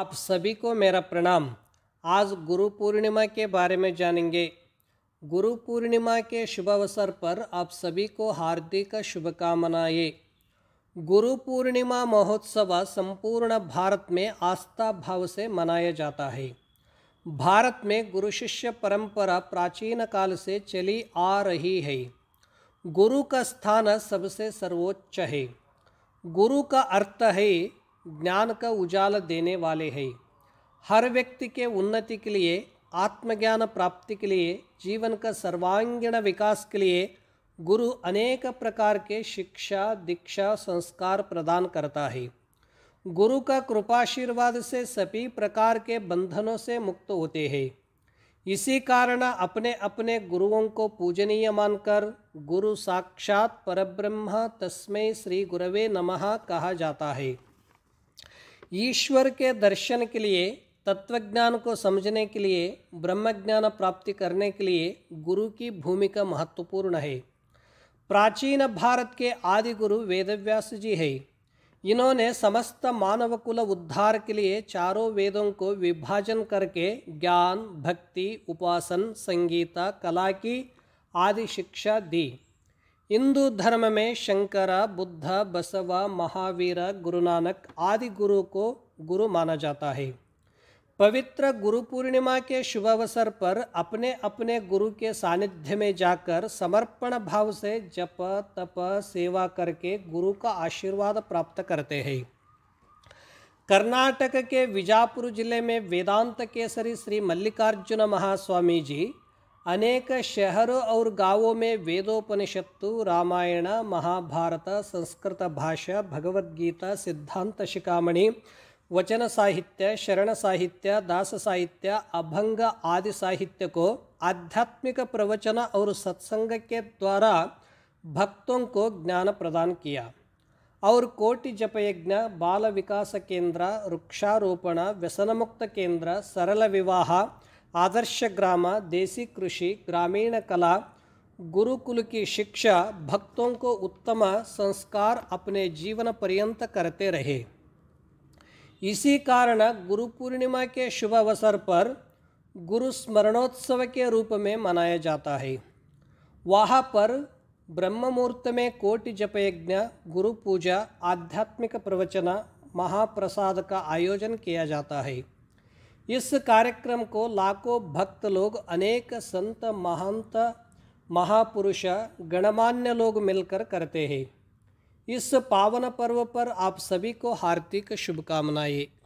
आप सभी को मेरा प्रणाम आज गुरु पूर्णिमा के बारे में जानेंगे गुरु पूर्णिमा के शुभ अवसर पर आप सभी को हार्दिक शुभकामनाएं गुरु पूर्णिमा महोत्सव संपूर्ण भारत में आस्था भाव से मनाया जाता है भारत में गुरु शिष्य परंपरा प्राचीन काल से चली आ रही है गुरु का स्थान सबसे सर्वोच्च है गुरु का अर्थ है ज्ञान का उजाला देने वाले हैं हर व्यक्ति के उन्नति के लिए आत्मज्ञान प्राप्ति के लिए जीवन का सर्वांगीण विकास के लिए गुरु अनेक प्रकार के शिक्षा दीक्षा संस्कार प्रदान करता है गुरु का कृपाशीर्वाद से सभी प्रकार के बंधनों से मुक्त होते हैं इसी कारण अपने अपने गुरुओं को पूजनीय मानकर गुरु साक्षात परब्रह्म तस्मय श्री गुरवे नमः कहा जाता है ईश्वर के दर्शन के लिए तत्वज्ञान को समझने के लिए ब्रह्मज्ञान प्राप्ति करने के लिए गुरु की भूमिका महत्वपूर्ण है प्राचीन भारत के आदि गुरु वेदव्यास जी है इन्होंने समस्त मानव कुल उद्धार के लिए चारों वेदों को विभाजन करके ज्ञान भक्ति उपासन संगीता कला की आदि शिक्षा दी हिंदू धर्म में शंकर बुद्ध बसवा महावीर गुरु नानक आदि गुरु को गुरु माना जाता है पवित्र गुरु पूर्णिमा के शुभ अवसर पर अपने अपने गुरु के सानिध्य में जाकर समर्पण भाव से जप तप सेवा करके गुरु का आशीर्वाद प्राप्त करते हैं कर्नाटक के विजापुर जिले में वेदांत केसरी श्री मल्लिकार्जुन महास्वामी जी अनेक शहरों और गांवों में वेदोपनिषत्तु रामायण महाभारत संस्कृत भाषा भगवद्गीता सिद्धांत शिखामणि वचन साहित्य शरण साहित्य दास साहित्य अभंग आदि साहित्य को आध्यात्मिक प्रवचन और सत्संग के द्वारा भक्तों को ज्ञान प्रदान किया और कोटि जपयज्ञ बाल विकास केंद्र वृक्षारोपण व्यसनमुक्त केंद्र सरल विवाह आदर्श ग्राम देसी कृषि ग्रामीण कला गुरुकुल की शिक्षा भक्तों को उत्तम संस्कार अपने जीवन पर्यंत करते रहे इसी कारण गुरु पूर्णिमा के शुभ अवसर पर गुरु स्मरणोत्सव के रूप में मनाया जाता है वहाँ पर ब्रह्म मुहूर्त में कोटि जप यज्ञ गुरु पूजा आध्यात्मिक प्रवचन महाप्रसाद का आयोजन किया जाता है इस कार्यक्रम को लाखों भक्त लोग अनेक संत महंत महापुरुष गणमान्य लोग मिलकर करते हैं इस पावन पर्व पर आप सभी को हार्दिक शुभकामनाएं